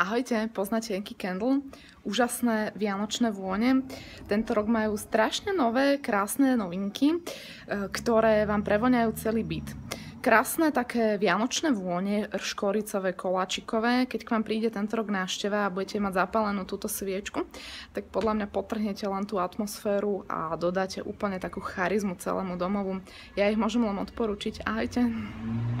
Ahojte, poznáte Yankee Candle? Úžasné vianočné vône. Tento rok majú strašne nové, krásne novinky, e, ktoré vám prevoňajú celý byt. Krásne také vianočné vône, škoricové, koláčikové. Keď k vám príde tento rok nášteva a budete mať zapálenú túto sviečku, tak podľa mňa potrhnete len tú atmosféru a dodáte úplne takú charizmu celému domovu. Ja ich môžem len odporučiť. Ahojte!